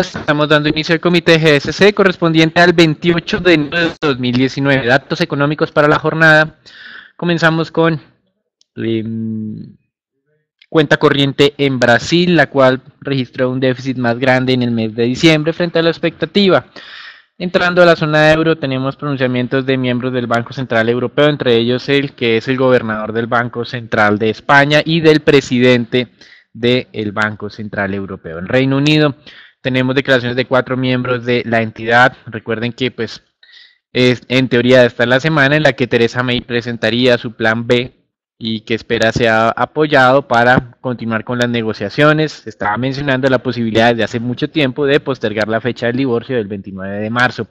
Estamos dando inicio al comité GSC correspondiente al 28 de enero de 2019. Datos económicos para la jornada. Comenzamos con em, cuenta corriente en Brasil, la cual registró un déficit más grande en el mes de diciembre frente a la expectativa. Entrando a la zona de euro tenemos pronunciamientos de miembros del Banco Central Europeo, entre ellos el que es el gobernador del Banco Central de España y del presidente del Banco Central Europeo. En Reino Unido tenemos declaraciones de cuatro miembros de la entidad. Recuerden que, pues, es, en teoría está la semana en la que Teresa May presentaría su plan B y que espera sea apoyado para continuar con las negociaciones. Estaba mencionando la posibilidad desde hace mucho tiempo de postergar la fecha del divorcio del 29 de marzo.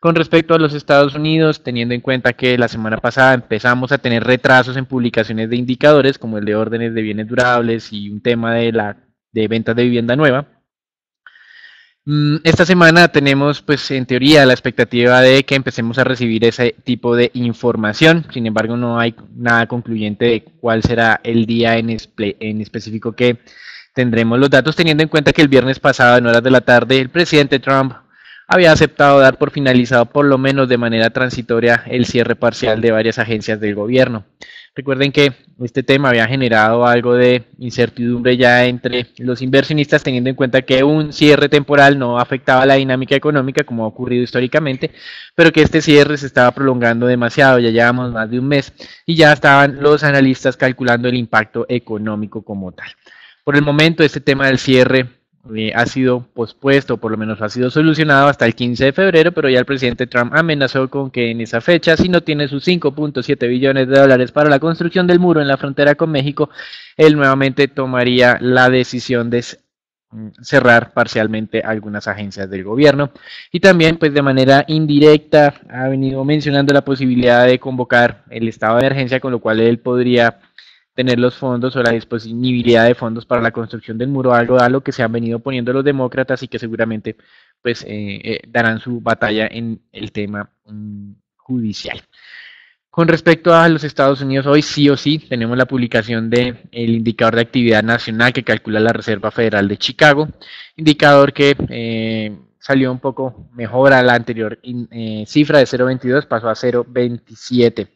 Con respecto a los Estados Unidos, teniendo en cuenta que la semana pasada empezamos a tener retrasos en publicaciones de indicadores como el de órdenes de bienes durables y un tema de la de ventas de vivienda nueva, Mm, esta semana tenemos, pues, en teoría, la expectativa de que empecemos a recibir ese tipo de información. Sin embargo, no hay nada concluyente de cuál será el día en, específico que tendremos los datos, teniendo en cuenta que el viernes pasado, en horas de la tarde, el presidente Trump había aceptado dar por finalizado, por lo menos de manera transitoria, el cierre parcial de varias agencias del gobierno. Recuerden que este tema había generado algo de incertidumbre ya entre los inversionistas, teniendo en cuenta que un cierre temporal no afectaba la dinámica económica como ha ocurrido históricamente, pero que este cierre se estaba prolongando demasiado, ya llevamos más de un mes y ya estaban los analistas calculando el impacto económico como tal. Por el momento, este tema del cierre eh, ha sido pospuesto, por lo menos ha sido solucionado hasta el 15 de febrero, pero ya el presidente Trump amenazó con que en esa fecha, si no tiene sus 5.7 billones de dólares para la construcción del muro en la frontera con México, él nuevamente tomaría la decisión de mm, cerrar parcialmente algunas agencias del gobierno y también pues de manera indirecta ha venido mencionando la posibilidad de convocar el estado de emergencia con lo cual él podría tener los fondos o la disponibilidad de fondos para la construcción del muro, algo a lo que se han venido poniendo los demócratas y que seguramente pues eh, eh, darán su batalla en el tema mm, judicial. Con respecto a los Estados Unidos, hoy sí o sí tenemos la publicación del el indicador de actividad nacional que calcula la Reserva Federal de Chicago, indicador que eh, salió un poco mejor a la anterior cifra de 0.22, pasó a 0.27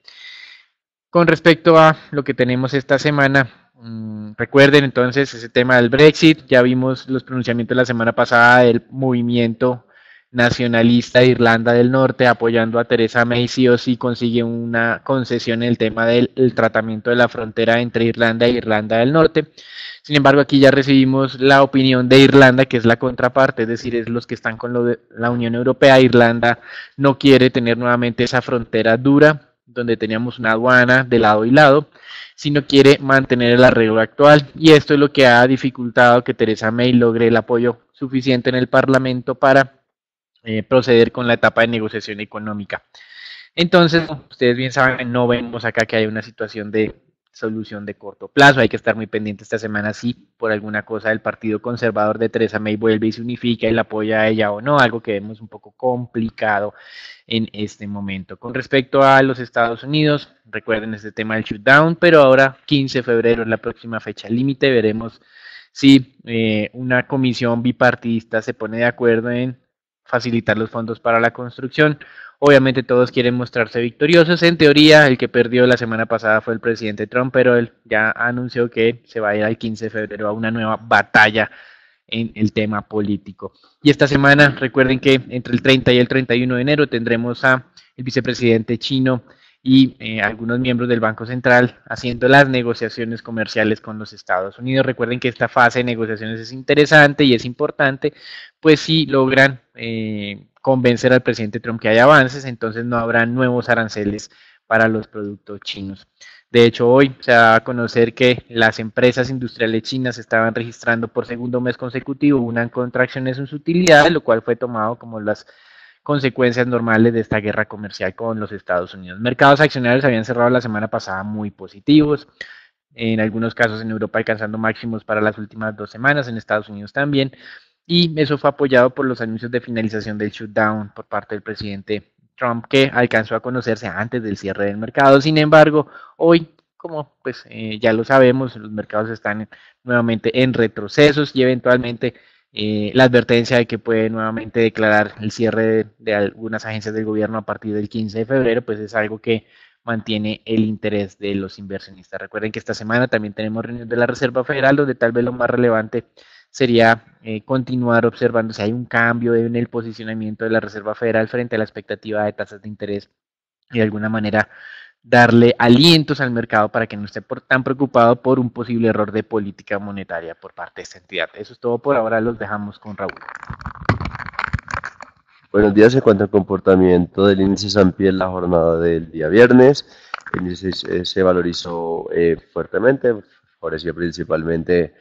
con respecto a lo que tenemos esta semana. Mm, recuerden entonces ese tema del Brexit, ya vimos los pronunciamientos la semana pasada del movimiento nacionalista de Irlanda del Norte apoyando a Teresa May si o si consigue una concesión en el tema del tratamiento de la frontera entre Irlanda e Irlanda del Norte. Sin embargo, aquí ya recibimos la opinión de Irlanda, que es la contraparte, es decir, es los que están con la Unión Europea. Irlanda no quiere tener nuevamente esa frontera dura, donde teníamos una aduana de lado y lado, sino quiere mantener el arreglo actual. Y esto es lo que ha dificultado que Teresa May logre el apoyo suficiente en el Parlamento para eh, proceder con la etapa de negociación económica. Entonces, ustedes bien saben, no vemos acá que hay una situación de solución de corto plazo. Hay que estar muy pendiente esta semana si por alguna cosa el Partido Conservador de Teresa May vuelve y se unifica y la apoya a ella o no, algo que vemos un poco complicado en este momento. Con respecto a los Estados Unidos, recuerden este tema del shutdown, pero ahora 15 de febrero es la próxima fecha límite, veremos si eh, una comisión bipartidista se pone de acuerdo en facilitar los fondos para la construcción. Obviamente todos quieren mostrarse victoriosos. En teoría, el que perdió la semana pasada fue el presidente Trump, pero él ya anunció que se va a ir al 15 de febrero a una nueva batalla en el tema político. Y esta semana, recuerden que entre el 30 y el 31 de enero tendremos a el vicepresidente chino y eh, algunos miembros del Banco Central haciendo las negociaciones comerciales con los Estados Unidos. Recuerden que esta fase de negociaciones es interesante y es importante, pues si logran eh, convencer al presidente Trump que hay avances, entonces no habrá nuevos aranceles para los productos chinos. De hecho, hoy se va a conocer que las empresas industriales chinas estaban registrando por segundo mes consecutivo una contracción en sus utilidades, lo cual fue tomado como las consecuencias normales de esta guerra comercial con los Estados Unidos. Mercados accionarios habían cerrado la semana pasada muy positivos, en algunos casos en Europa alcanzando máximos para las últimas dos semanas, en Estados Unidos también, y eso fue apoyado por los anuncios de finalización del shutdown por parte del presidente Trump, que alcanzó a conocerse antes del cierre del mercado. Sin embargo, hoy como pues eh, ya lo sabemos, los mercados están nuevamente en retrocesos y eventualmente eh, la advertencia de que puede nuevamente declarar el cierre de, algunas agencias del gobierno a partir del 15 de febrero, pues es algo que mantiene el interés de los inversionistas. Recuerden que esta semana también tenemos reuniones de la Reserva Federal, donde tal vez lo más relevante sería eh, continuar observando si hay un cambio en el posicionamiento de la Reserva Federal frente a la expectativa de tasas de interés y de alguna manera darle alientos al mercado para que no esté tan preocupado por un posible error de política monetaria por parte de esta entidad. Eso es todo por ahora, los dejamos con Raúl. Buenos días, en cuanto al comportamiento del índice S&P en la jornada del día viernes, el índice se valorizó eh, fuertemente, favoreció principalmente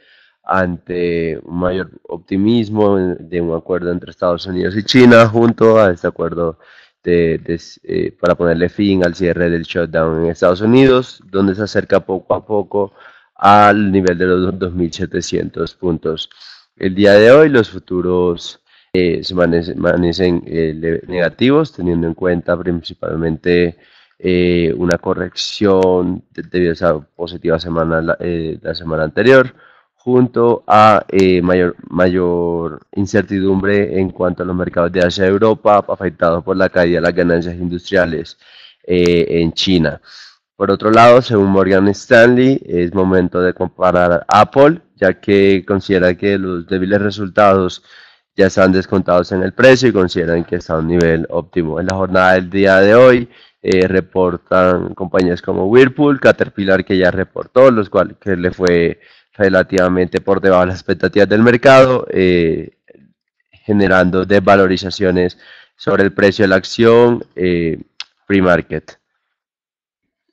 ante un mayor optimismo de un acuerdo entre Estados Unidos y China junto a este acuerdo eh, para ponerle fin al cierre del shutdown en Estados Unidos, donde se acerca poco a poco al nivel de los 2.700 puntos. El día de hoy los futuros eh, se manecen eh, negativos, teniendo en cuenta principalmente una corrección debido a esa positiva semana la semana anterior junto a eh, mayor, mayor incertidumbre en cuanto a los mercados de Asia y Europa, afectados por la caída de las ganancias industriales eh, en China. Por otro lado, según Morgan Stanley, es momento de comparar Apple, ya que considera que los débiles resultados ya están descontados en el precio y consideran que está a un nivel óptimo. En la jornada del día de hoy eh, reportan compañías como Whirlpool, Caterpillar que ya reportó, los cuales que le fue relativamente por debajo de las expectativas del mercado, eh, generando desvalorizaciones sobre el precio de la acción pre-market. Eh,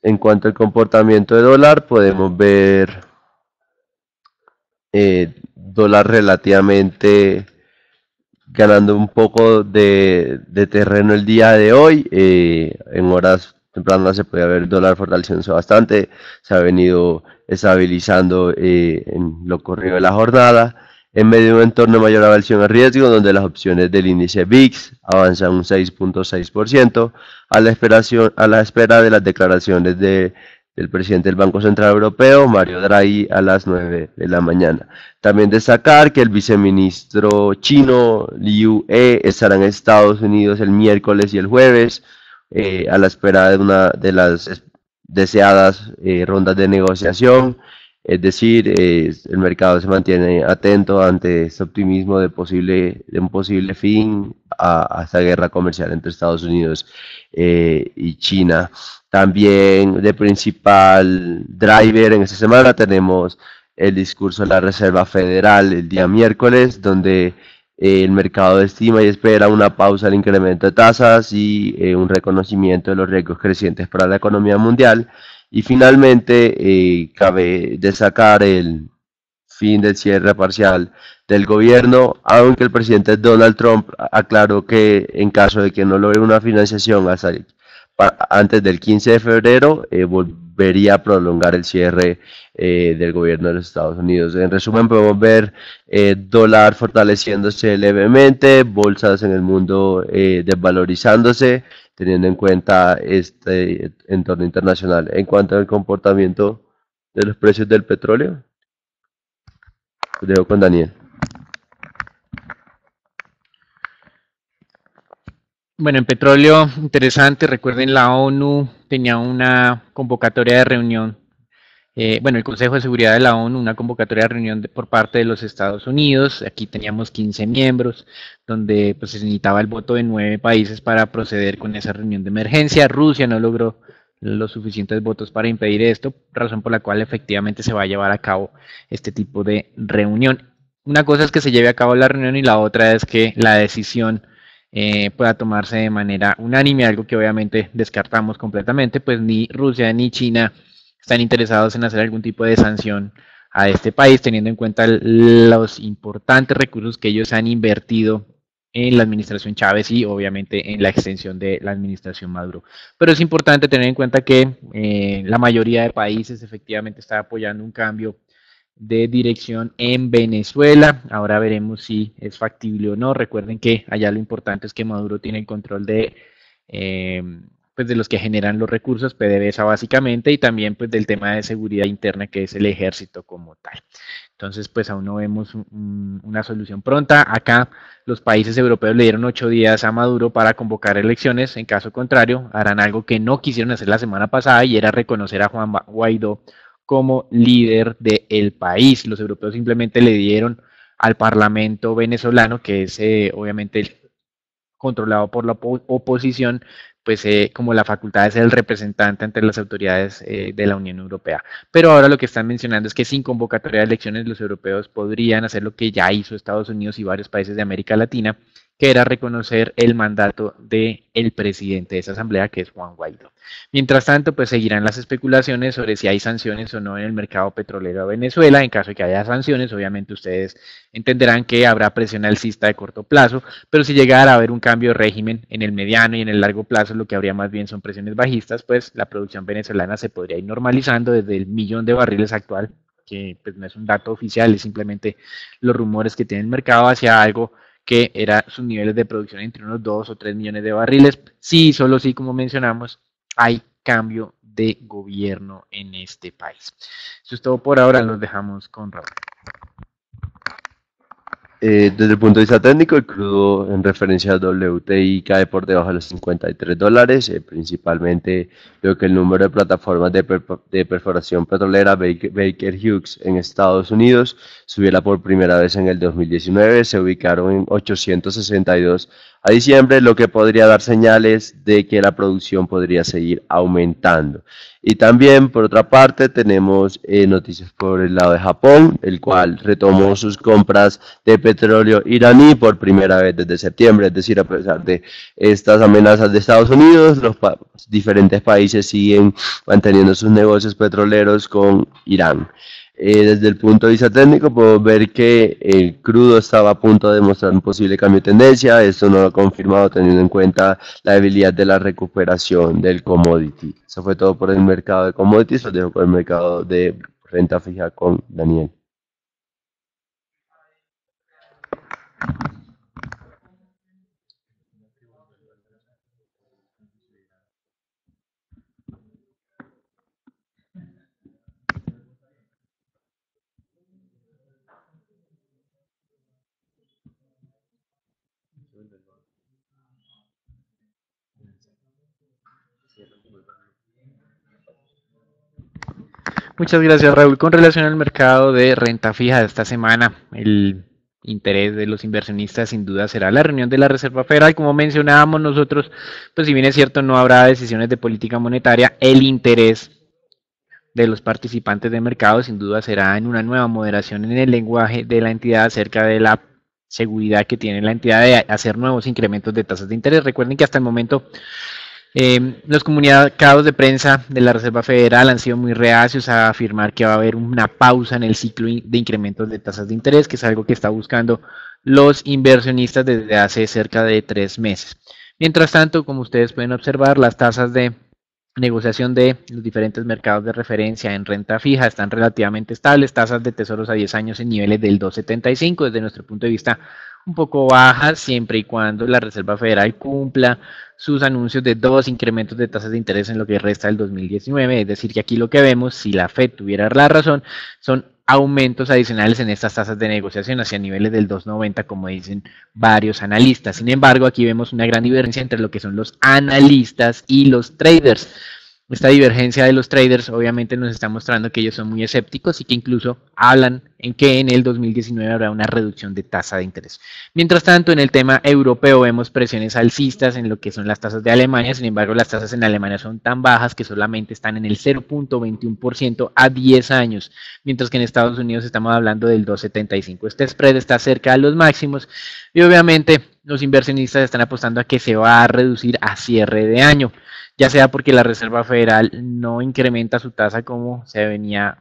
en cuanto al comportamiento del dólar, podemos ver eh, dólar relativamente ganando un poco de, terreno el día de hoy. en horas tempranas se puede ver dólar fortaleciéndose bastante. Se ha venido estabilizando eh, en lo corrido de la jornada. En medio de un entorno de mayor aversión a riesgo, donde las opciones del índice VIX avanzan un 6.6% a, la a la espera de las declaraciones del presidente del Banco Central Europeo, Mario Draghi, a las 9 de la mañana. También destacar que el viceministro chino Liu E estará en Estados Unidos el miércoles y el jueves eh, a la espera de una de las deseadas eh, rondas de negociación, es decir, el mercado se mantiene atento ante este optimismo de, posible, de un posible fin a, esta guerra comercial entre Estados Unidos eh, y China. También de principal driver en esta semana tenemos el discurso de la Reserva Federal el día miércoles, donde el mercado estima y espera una pausa al incremento de tasas y eh, un reconocimiento de los riesgos crecientes para la economía mundial. Y finalmente, eh, cabe destacar el fin del cierre parcial del gobierno, aunque el presidente Donald Trump aclaró que en caso de que no logre una financiación antes del 15 de febrero, eh, vería prolongar el cierre eh, del gobierno de los Estados Unidos. En resumen, podemos ver eh, dólar fortaleciéndose levemente, bolsas en el mundo eh, desvalorizándose, teniendo en cuenta este entorno internacional. En cuanto al comportamiento de los precios del petróleo, dejo con Daniel. Bueno, en petróleo, interesante, recuerden, la ONU tenía una convocatoria de reunión, eh, bueno, el Consejo de Seguridad de la ONU, una convocatoria de reunión por parte de los Estados Unidos, aquí teníamos 15 miembros, donde pues, se necesitaba el voto de nueve países para proceder con esa reunión de emergencia, Rusia no logró los suficientes votos para impedir esto, razón por la cual efectivamente se va a llevar a cabo este tipo de reunión. Una cosa es que se lleve a cabo la reunión y la otra es que la decisión eh, pueda tomarse de manera unánime, algo que obviamente descartamos completamente, pues ni Rusia ni China están interesados en hacer algún tipo de sanción a este país, teniendo en cuenta los importantes recursos que ellos han invertido en la administración Chávez y obviamente en la extensión de la administración Maduro. Pero es importante tener en cuenta que eh, la mayoría de países efectivamente está apoyando un cambio de dirección en Venezuela. Ahora veremos si es factible o no. Recuerden que allá lo importante es que Maduro tiene control de, eh, pues de los que generan los recursos, PDVSA básicamente, y también pues del tema de seguridad interna que es el ejército como tal. Entonces, pues aún no vemos una solución pronta. Acá los países europeos le dieron ocho días a Maduro para convocar elecciones. En caso contrario, harán algo que no quisieron hacer la semana pasada y era reconocer a Juan Guaidó como líder del el país. Los europeos simplemente le dieron al Parlamento venezolano, que es eh, obviamente controlado por la oposición, pues eh, como la facultad de ser el representante ante las autoridades eh, de la Unión Europea. Pero ahora lo que están mencionando es que sin convocatoria de elecciones los europeos podrían hacer lo que ya hizo Estados Unidos y varios países de América Latina, que era reconocer el mandato del presidente de esa asamblea, que es Juan Guaidó. Mientras tanto, pues seguirán las especulaciones sobre si hay sanciones o no en el mercado petrolero de Venezuela. En caso de que haya sanciones, obviamente ustedes entenderán que habrá presión alcista de corto plazo, pero si llegara a haber un cambio de régimen en el mediano y en el largo plazo, lo que habría más bien son presiones bajistas, pues la producción venezolana se podría ir normalizando desde el millón de barriles actual que pues, no es un dato oficial, es simplemente los rumores que tiene el mercado hacia algo que era sus niveles de producción entre unos 2 o 3 millones de barriles. Sí, solo sí, como mencionamos, hay cambio de gobierno en este país. Eso es todo por ahora, nos dejamos con Raúl. Eh, desde el punto de vista técnico, el crudo en referencia al WTI cae por debajo de los 53 dólares, eh, principalmente lo que el número de plataformas de, perforación petrolera Baker, Hughes en Estados Unidos subiera por primera vez en el 2019, se ubicaron en 862 a diciembre, lo que podría dar señales de que la producción podría seguir aumentando. Y también, por otra parte, tenemos eh, noticias por el lado de Japón, el cual retomó sus compras de petróleo iraní por primera vez desde septiembre, es decir, a pesar de estas amenazas de Estados Unidos, los diferentes países siguen manteniendo sus negocios petroleros con Irán. Eh, desde el punto de vista técnico, puedo ver que el crudo estaba a punto de mostrar un posible cambio de tendencia. Esto no lo ha confirmado, teniendo en cuenta la debilidad de la recuperación del commodity. Eso fue todo por el mercado de commodities. Lo dejo por el mercado de renta fija con Daniel. Muchas gracias, Raúl. Con relación al mercado de renta fija de esta semana, el interés de los inversionistas sin duda será la reunión de la Reserva Federal. Como mencionábamos nosotros, pues si bien es cierto, no habrá decisiones de política monetaria, el interés de los participantes de mercado sin duda será en una nueva moderación en el lenguaje de la entidad acerca de la seguridad que tiene la entidad de hacer nuevos incrementos de tasas de interés. Recuerden que hasta el momento eh, los comunicados de prensa de la Reserva Federal han sido muy reacios a afirmar que va a haber una pausa en el ciclo de incrementos de tasas de interés, que es algo que está buscando los inversionistas desde hace cerca de tres meses. Mientras tanto, como ustedes pueden observar, las tasas de negociación de los diferentes mercados de referencia en renta fija están relativamente estables, tasas de tesoros a 10 años en niveles del 2,75 desde nuestro punto de vista un poco baja siempre y cuando la Reserva Federal cumpla sus anuncios de dos incrementos de tasas de interés en lo que resta del 2019. Es decir, que aquí lo que vemos, si la Fed tuviera la razón, son aumentos adicionales en estas tasas de negociación hacia niveles del 2,90, como dicen varios analistas. Sin embargo, aquí vemos una gran divergencia entre lo que son los analistas y los traders. Esta divergencia de los traders obviamente nos está mostrando que ellos son muy escépticos y que incluso hablan en que en el 2019 habrá una reducción de tasa de interés. Mientras tanto, en el tema europeo vemos presiones alcistas en lo que son las tasas de Alemania, sin embargo, las tasas en Alemania son tan bajas que solamente están en el 0.21% a 10 años, mientras que en Estados Unidos estamos hablando del 2.75. Este spread está cerca de los máximos y obviamente los inversionistas están apostando a que se va a reducir a cierre de año, ya sea porque la Reserva Federal no incrementa su tasa como se venía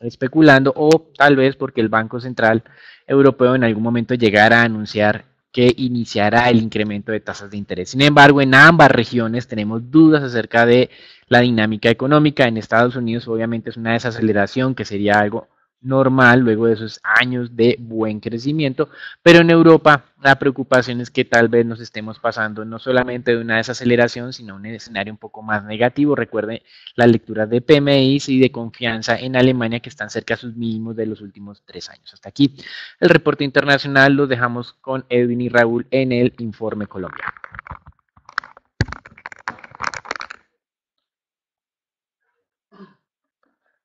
especulando o tal vez porque el Banco Central Europeo en algún momento llegara a anunciar que iniciará el incremento de tasas de interés. Sin embargo, en ambas regiones tenemos dudas acerca de la dinámica económica. En Estados Unidos obviamente es una desaceleración que sería algo normal, luego de esos años de buen crecimiento, pero en Europa la preocupación es que tal vez nos estemos pasando no solamente de una desaceleración, sino un escenario un poco más negativo. Recuerden las lecturas de PMI y de confianza en Alemania que están cerca a sus mínimos de los últimos tres años. Hasta aquí el reporte internacional, lo dejamos con Edwin y Raúl en el informe Colombia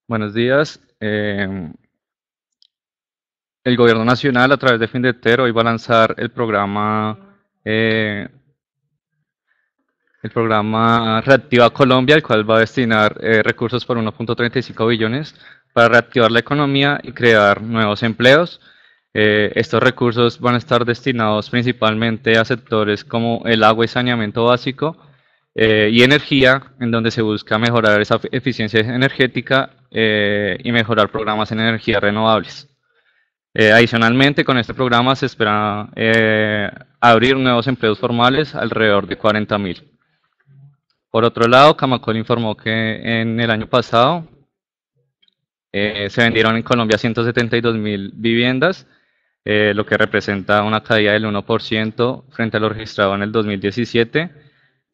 Buenos días. Eh, el gobierno nacional a través de Findetero hoy va a lanzar el programa eh, el programa Reactiva Colombia, el cual va a destinar eh, recursos por 1.35 billones para reactivar la economía y crear nuevos empleos. Eh, estos recursos van a estar destinados principalmente a sectores como el agua y saneamiento básico y energía, en donde se busca mejorar esa eficiencia energética y mejorar programas en energías renovables. Eh, adicionalmente, con este programa se espera eh, abrir nuevos empleos formales, alrededor de 40.000. Por otro lado, Camacol informó que en el año pasado eh, se vendieron en Colombia 172.000 viviendas, lo que representa una caída del 1% frente a lo registrado en el 2017.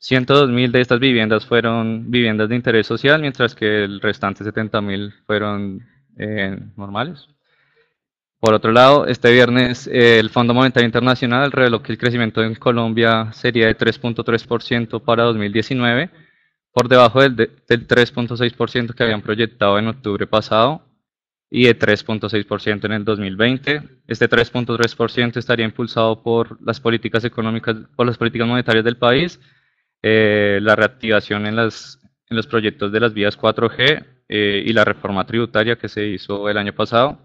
102.000 de estas viviendas fueron viviendas de interés social, mientras que el restante 70.000 fueron normales. Por otro lado, este viernes eh, el Fondo Monetario Internacional reveló que el crecimiento en Colombia sería de 3.3% para 2019, por debajo del, 3.6% que habían proyectado en octubre pasado y de 3.6% en el 2020. Este 3.3% estaría impulsado por las políticas económicas, por las políticas monetarias del país, eh, la reactivación en, las, los proyectos de las vías 4G eh, y la reforma tributaria que se hizo el año pasado.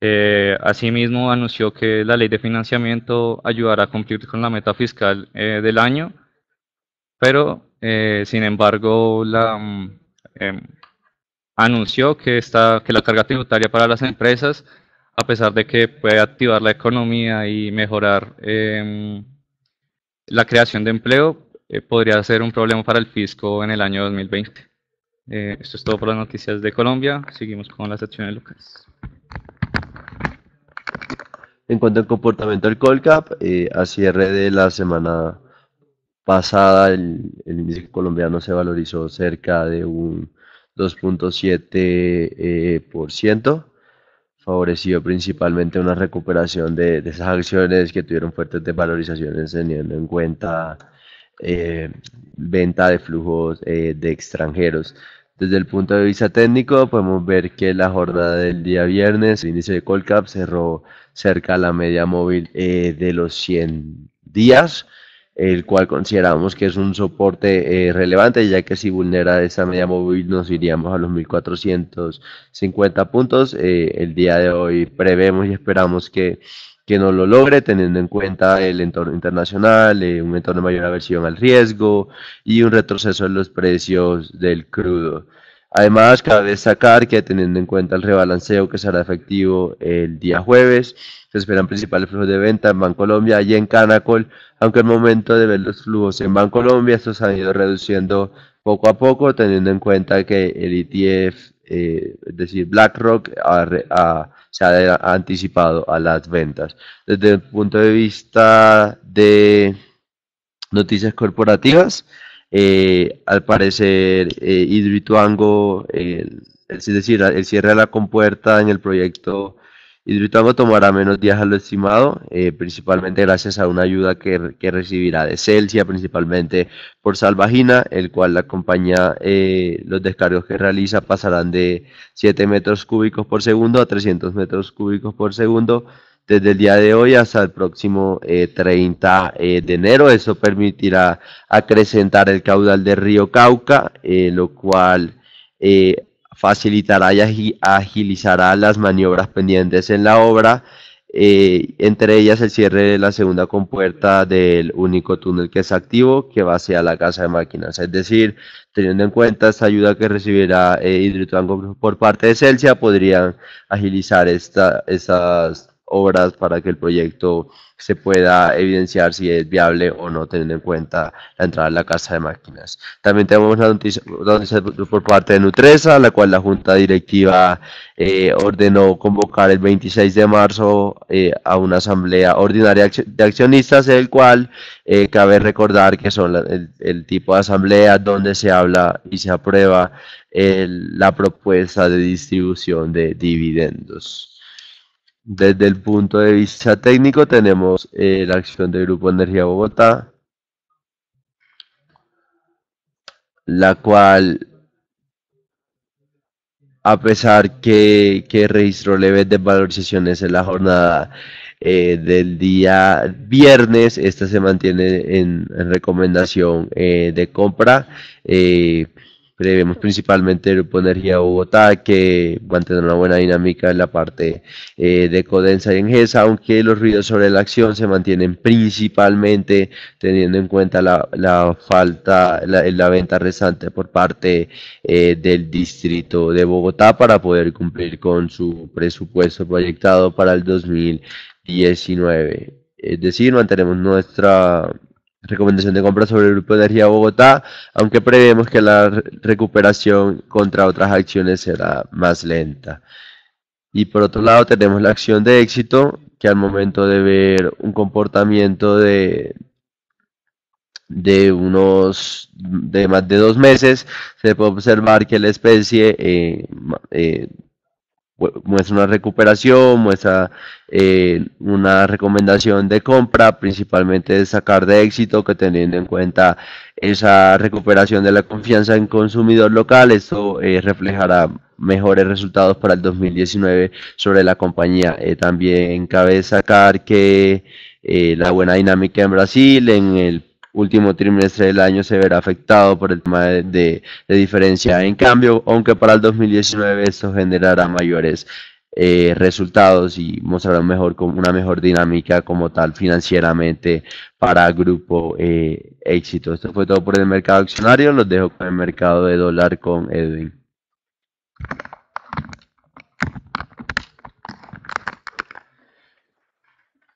Eh, asimismo, anunció que la ley de financiamiento ayudará a cumplir con la meta fiscal eh, del año, pero eh, sin embargo la, mm, em, anunció que, que la carga tributaria para las empresas, a pesar de que puede activar la economía y mejorar em, la creación de empleo, podría ser un problema para el fisco en el año 2020. esto es todo por las noticias de Colombia. Seguimos con las sección de Lucas. En cuanto al comportamiento del Colcap, eh, a cierre de la semana pasada, el, índice colombiano se valorizó cerca de un 2.7%, eh, ciento, favorecido principalmente una recuperación de, esas acciones que tuvieron fuertes desvalorizaciones teniendo en cuenta eh, venta de flujos de extranjeros. Desde el punto de vista técnico, podemos ver que la jornada del día viernes, el índice de Colcap cerró cerca a la media móvil eh, de los 100 días, el cual consideramos que es un soporte eh, relevante, ya que si vulnera esa media móvil nos iríamos a los 1450 puntos. Eh, el día de hoy prevemos y esperamos que, que no lo logre, teniendo en cuenta el entorno internacional, un entorno de mayor aversión al riesgo y un retroceso en los precios del crudo. Además, cabe destacar que teniendo en cuenta el rebalanceo que será efectivo el día jueves, se esperan principales flujos de venta en Bancolombia y en Canacol, aunque el momento de ver los flujos en Bancolombia estos han ido reduciendo poco a poco, teniendo en cuenta que el ETF, eh, es decir, BlackRock, se ha anticipado a las ventas. Desde el punto de vista de noticias corporativas, eh, al parecer, eh, eh, es decir, el cierre de la compuerta en el proyecto hidrituango tomará menos días a lo estimado, eh, principalmente gracias a una ayuda que, que, recibirá de Celsia, principalmente por Salvagina, el cual la compañía, eh, los descargos que realiza pasarán de 7 metros cúbicos por segundo a 300 metros cúbicos por segundo desde el día de hoy hasta el próximo 30 eh, eh, de enero. Eso permitirá acrecentar el caudal del río Cauca, eh, lo cual facilitará y agilizará las maniobras pendientes en la obra, entre ellas el cierre de la segunda compuerta del único túnel que es activo, que va hacia la casa de máquinas. Es decir, teniendo en cuenta esta ayuda que recibirá Hidroituango por parte de Celsia, podrían agilizar esta, estas obras para que el proyecto se pueda evidenciar si es viable o no, teniendo en cuenta la entrada a la casa de máquinas. También tenemos la noticia, por parte de Nutresa, la cual la Junta Directiva eh, ordenó convocar el 26 de marzo eh, a una asamblea ordinaria de accionistas, el cual eh, cabe recordar que son el, tipo de asamblea donde se habla y se aprueba la propuesta de distribución de dividendos. Desde el punto de vista técnico tenemos eh, la acción del Grupo Energía Bogotá, la cual, a pesar que, que registró leves desvalorizaciones en la jornada eh, del día viernes, esta se mantiene en, recomendación eh, de compra prevemos principalmente Grupo Energía Bogotá, que mantener una buena dinámica en la parte eh, de Codensa y Engesa, aunque los ruidos sobre la acción se mantienen principalmente teniendo en cuenta la, falta, la, venta restante por parte eh, del distrito de Bogotá para poder cumplir con su presupuesto proyectado para el 2019. Es decir, mantenemos nuestra Recomendación de compra sobre el Grupo de Energía Bogotá, aunque prevemos que la recuperación contra otras acciones será más lenta. Y por otro lado tenemos la acción de éxito, que al momento de ver un comportamiento de, de unos de más de dos meses se puede observar que la especie eh, eh, muestra una recuperación, muestra eh, una recomendación de compra, principalmente de sacar de éxito que teniendo en cuenta esa recuperación de la confianza en consumidor local, esto eh, reflejará mejores resultados para el 2019 sobre la compañía. Eh, también cabe sacar que la buena dinámica en Brasil, en el último trimestre del año se verá afectado por el tema de, diferencia en cambio, aunque para el 2019 esto generará mayores eh, resultados y mostrará mejor, una mejor dinámica como tal financieramente para Grupo eh, Éxito. Esto fue todo por el mercado accionario, los dejo con el mercado de dólar con Edwin.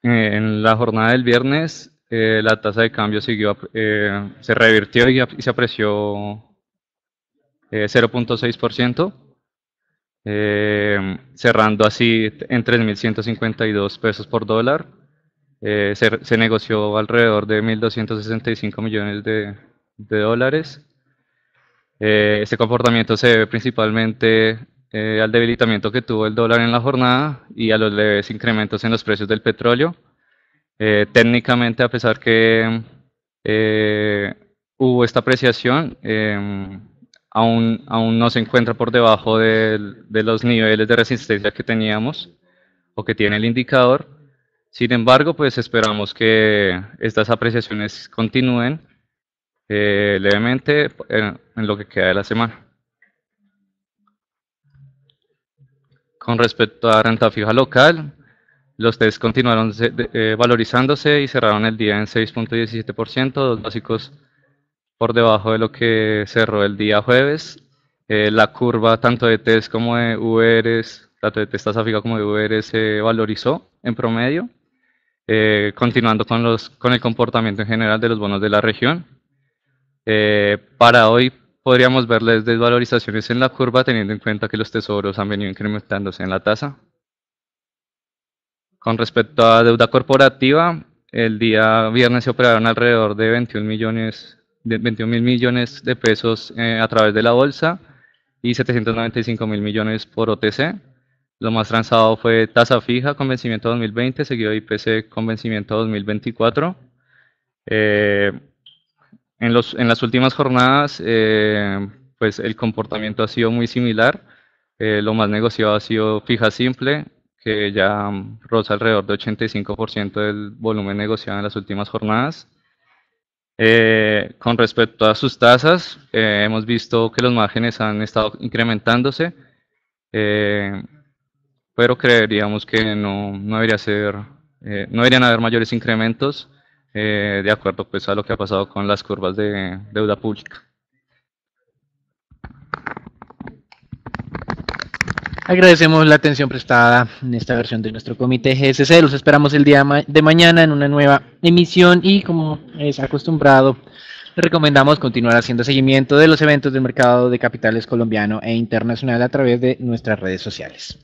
Eh, en la jornada del viernes eh, la tasa de cambio siguió, eh, se revirtió y, se apreció 0.6%, eh, cerrando así en 3.152 pesos por dólar. Se, negoció alrededor de 1.265 millones de, dólares. este comportamiento se debe principalmente al debilitamiento que tuvo el dólar en la jornada y a los leves incrementos en los precios del petróleo, eh, técnicamente, a pesar que eh, hubo esta apreciación, em, aún, aún, no se encuentra por debajo de, los niveles de resistencia que teníamos o que tiene el indicador. Sin embargo, pues esperamos que estas apreciaciones continúen eh, levemente en, en lo que queda de la semana. Con respecto a renta fija local, los test continuaron eh, valorizándose y cerraron el día en 6.17%, dos básicos por debajo de lo que cerró el día jueves. Eh, la curva tanto de test como de VRs, tanto de test fija como de VR se valorizó en promedio, eh, continuando con, los, con el comportamiento en general de los bonos de la región. para hoy podríamos verles desvalorizaciones en la curva teniendo en cuenta que los tesoros han venido incrementándose en la tasa. Con respecto a deuda corporativa, el día viernes se operaron alrededor de 21 millones de 21 mil millones de pesos eh, a través de la bolsa y 795 mil millones por OTC. Lo más transado fue tasa fija con vencimiento 2020, seguido IPC con vencimiento 2024. Eh, en, las últimas jornadas, eh, pues el comportamiento ha sido muy similar. lo más negociado ha sido fija simple, que ya mm, roza alrededor de 85% del volumen negociado en las últimas jornadas. Eh, con respecto a sus tasas, eh, hemos visto que los márgenes han estado incrementándose, eh, pero creeríamos que no, no debería ser, no deberían haber mayores incrementos de acuerdo pues, a lo que ha pasado con las curvas de deuda pública. Agradecemos la atención prestada en esta versión de nuestro comité GSC. Los esperamos el día de mañana en una nueva emisión y como es acostumbrado, recomendamos continuar haciendo seguimiento de los eventos del mercado de capitales colombiano e internacional a través de nuestras redes sociales.